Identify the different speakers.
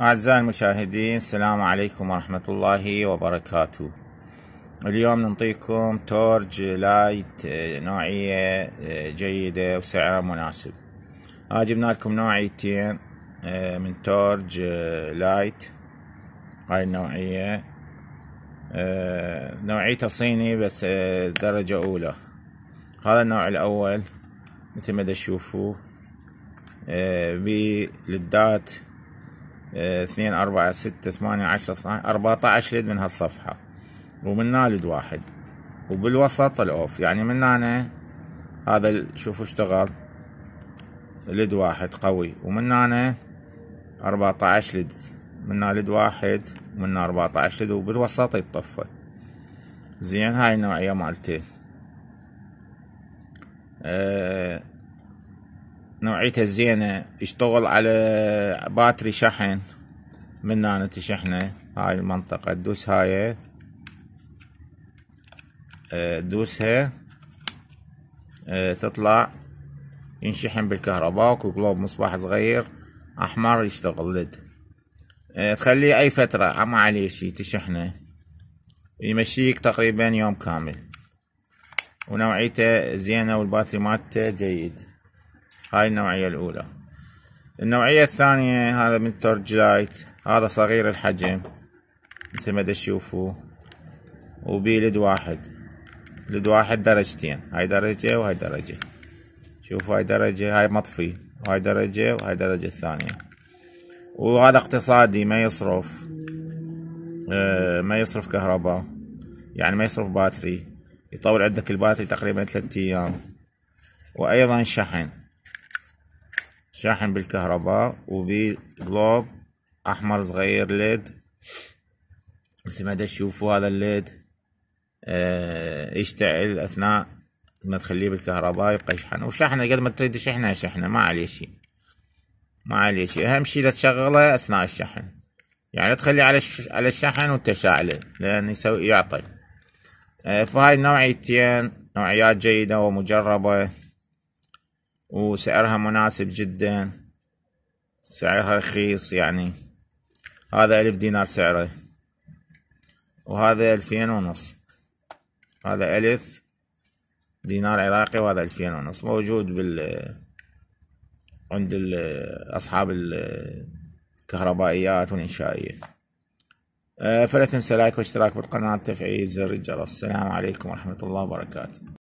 Speaker 1: أعزائي المشاهدين السلام عليكم ورحمة الله وبركاته اليوم نعطيكم تورج لايت آه، نوعية آه، جيدة وسعر مناسب جبنا لكم نوعيتين آه، من تورج لايت هاي النوعية نوعيته صيني بس درجة أولى هذا النوع الأول مثل ما تشوفوا للدات اثنين أربعة ستة ثمانية عشرة أربعة عشر يد من هالصفحة ومن لد واحد وبالوسط الأوف يعني من هنا هذا شوفوا اشتغل لد واحد قوي ومن هنا أربعة عشر لد من لد واحد ومن أربعة عشر لد وبالوسط يتطفى زين هاي النوعية مالتي أه نوعيتها الزينة يشتغل على باتري شحن من هنا تشحنة هاي المنطقة تدوس هاي آه، تدوسها آه، تطلع ينشحن بالكهرباء اكو قلوب مصباح صغير احمر يشتغل لد آه، تخليه اي فترة ما عليه شي تشحنه يمشيك تقريبا يوم كامل ونوعيته زينة والباتري مالته جيد هاي النوعية الأولى النوعية الثانية هذا من لايت هذا صغير الحجم مثل ما تشوفوا وبي لد واحد لد واحد درجتين هاي درجة وهاي درجة شوفوا هاي درجة هاي مطفي وهاي درجة وهاي درجة الثانية وهذا اقتصادي ما يصرف اه ما يصرف كهرباء يعني ما يصرف باتري يطول عندك الباتري تقريبا ثلاثة أيام وأيضا شحن شاحن بالكهرباء وبجلوب احمر صغير ليد مثل ما تشوفوا هذا الليد اه يشتعل اثناء ما تخليه بالكهرباء يبقى يشحن وشحنه قد ما تريد شحنه شحنه ما عليه شيء ما عليه شيء اهم شيء لا تشغله اثناء الشحن يعني لا على على الشحن وتشعله لان يسوي يعطي آه، فهاي نوعيتين نوعيات جيدة ومجربة وسعرها مناسب جدا سعرها رخيص يعني هذا ألف دينار سعره وهذا ألفين ونص هذا ألف دينار عراقي وهذا ألفين ونص موجود بال عند أصحاب الكهربائيات والإنشائية أه، فلا تنسى لايك واشتراك بالقناة وتفعيل زر الجرس السلام عليكم ورحمة الله وبركاته